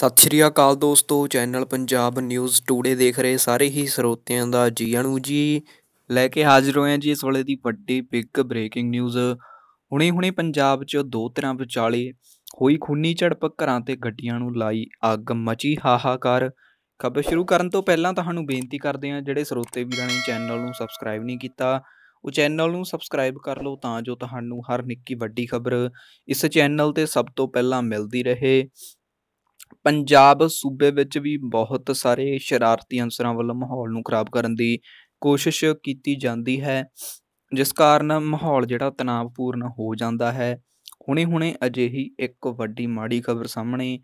ਸਤਿ ਸ਼੍ਰੀ ਅਕਾਲ ਦੋਸਤੋ channel Punjab news today ਦੇਖ ਰਹੇ ਸਾਰੇ ਹੀ ਸਰੋਤਿਆਂ ਦਾ ਜੀ ਆਣੂ ਜੀ ਲੈ ਕੇ ਹਾਜ਼ਰ ਹੋਏ ਹਾਂ ਜੀ ਇਸ ਵੇਲੇ ਦੀ ਵੱਡੀ ਬਿਗ ਬ੍ਰੇਕਿੰਗ ਨਿਊਜ਼ ਹੁਣੇ-ਹੁਣੇ ਪੰਜਾਬ 'ਚ ਦੋ ਤਰ੍ਹਾਂ ਵਿਚਾਲੇ ਹੋਈ ਖੂਨੀ ਝੜਪ ਘਰਾਂ ਤੇ ਗੱਡੀਆਂ ਨੂੰ ਲਾਈ ਅੱਗ ਮਚੀ ਹਾਹਾਕਾਰ ਖਬਰ ਸ਼ੁਰੂ ਕਰਨ ਤੋਂ ਪਹਿਲਾਂ ਤੁਹਾਨੂੰ ਬੇਨਤੀ ਕਰਦੇ ਹਾਂ ਜਿਹੜੇ ਸਰੋਤੇ ਵੀਰਾਂ ਨੇ ਚੈਨਲ ਨੂੰ ਸਬਸਕ੍ਰਾਈਬ ਨਹੀਂ ਕੀਤਾ ਉਹ ਚੈਨਲ ਨੂੰ ਸਬਸਕ੍ਰਾਈਬ ਕਰ ਲਓ ਤਾਂ ਜੋ ਤੁਹਾਨੂੰ ਹਰ ਨਿੱਕੀ ਵੱਡੀ ਖਬਰ ਇਸ ਚੈਨਲ ਤੇ ਸਭ ਤੋਂ ਪਹਿਲਾਂ ਮਿਲਦੀ ਰਹੇ ਪੰਜਾਬ ਸੂਬੇ ਵਿੱਚ ਵੀ ਬਹੁਤ ਸਾਰੇ ਸ਼ਰਾਰਤੀ ਅਨਸਰਾਂ ਵੱਲੋਂ ਮਾਹੌਲ ਨੂੰ ਖਰਾਬ ਕਰਨ ਦੀ ਕੋਸ਼ਿਸ਼ ਕੀਤੀ ਜਾਂਦੀ ਹੈ ਜਿਸ ਕਾਰਨ ਮਾਹੌਲ ਜਿਹੜਾ ਤਣਾਅਪੂਰਨ ਹੋ ਜਾਂਦਾ ਹੈ ਹੁਣੇ-ਹੁਣੇ ਅਜਿਹੀ ਇੱਕ ਵੱਡੀ ਮਾੜੀ ਖਬਰ ਸਾਹਮਣੇ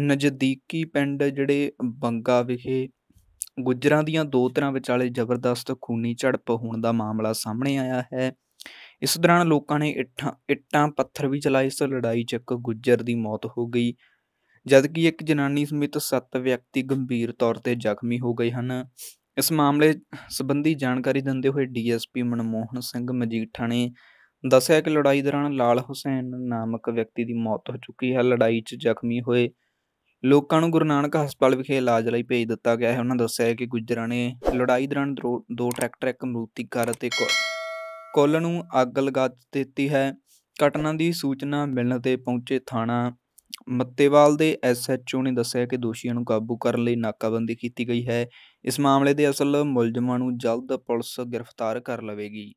ਨਜ਼ਦੀਕੀ ਪਿੰਡ ਜਿਹੜੇ ਬੰਗਾ ਵਿਖੇ ਗੁੱਜਰਾਂ ਦੀਆਂ ਦੋ ਤਰ੍ਹਾਂ ਵਿਚਾਲੇ ਜ਼ਬਰਦਸਤ ਖੂਨੀ ਝੜਪ ਹੋਣ ਦਾ ਮਾਮਲਾ ਸਾਹਮਣੇ ਆਇਆ ਹੈ ਇਸ ਦੌਰਾਨ ਲੋਕਾਂ ਨੇ ਇੱਟਾਂ ਇੱਟਾਂ ਪੱਥਰ ਵੀ ਚਲਾਏ ਇਸ ਲੜਾਈ 'ਚ ਇੱਕ ਗੁੱਜਰ ਦੀ ਮੌਤ ਹੋ ਗਈ ਜਦਕਿ ਇੱਕ ਜਨਾਨੀ ਸਮੇਤ 7 ਵਿਅਕਤੀ ਗੰਭੀਰ ਤੌਰ ਤੇ ਜ਼ਖਮੀ ਹੋ ਗਏ ਹਨ ਇਸ ਮਾਮਲੇ ਸੰਬੰਧੀ ਜਾਣਕਾਰੀ ਦਿੰਦੇ ਹੋਏ ਡੀਐਸਪੀ ਮਨਮੋਹਨ ਸਿੰਘ ਮਜੀਠਾ ਨੇ ਦੱਸਿਆ ਕਿ ਲੜਾਈ ਦੌਰਾਨ ਲਾਲ ਹੁਸੈਨ ਨਾਮਕ ਵਿਅਕਤੀ ਦੀ ਮੌਤ ਹੋ ਚੁੱਕੀ ਹੈ ਲੜਾਈ 'ਚ ਜ਼ਖਮੀ ਹੋਏ ਲੋਕਾਂ ਨੂੰ ਗੁਰੂ ਨਾਨਕ ਹਸਪਤਾਲ ਵਿਖੇ ਇਲਾਜ ਲਈ ਭੇਜ ਦਿੱਤਾ ਗਿਆ ਹੈ ਉਹਨਾਂ ਦੱਸਿਆ ਕਿ ਗੁੱਜਰਾਂ ਨੇ ਲੜਾਈ ਦੌਰਾਨ ਦੋ ਟਰੈਕਟਰ ਇੱਕ ਮਰੂਤੀ ਕਾਰ ਅਤੇ ਕੋਲ ਨੂੰ ਅੱਗ ਲਗਾ ਦਿੱਤੀ ਹੈ ਘਟਨਾ ਦੀ ਸੂਚਨਾ ਮਿਲਣ ਤੇ ਪਹੁੰਚੇ ਥਾਣਾ ਮੱਤੇਵਾਲ ਦੇ ਐਸਐਚਓ ਨੇ ਦੱਸਿਆ ਕਿ ਦੋਸ਼ੀਆਂ ਨੂੰ ਕਾਬੂ ਕਰਨ ਲਈ ਨਾਕਾਬੰਦੀ ਕੀਤੀ ਗਈ ਹੈ ਇਸ ਮਾਮਲੇ ਦੇ ਅਸਲ ਮੁਲਜ਼ਮਾਂ ਨੂੰ ਜਲਦ ਪੁਲਿਸ ਗ੍ਰਿਫਤਾਰ ਕਰ ਲਵੇਗੀ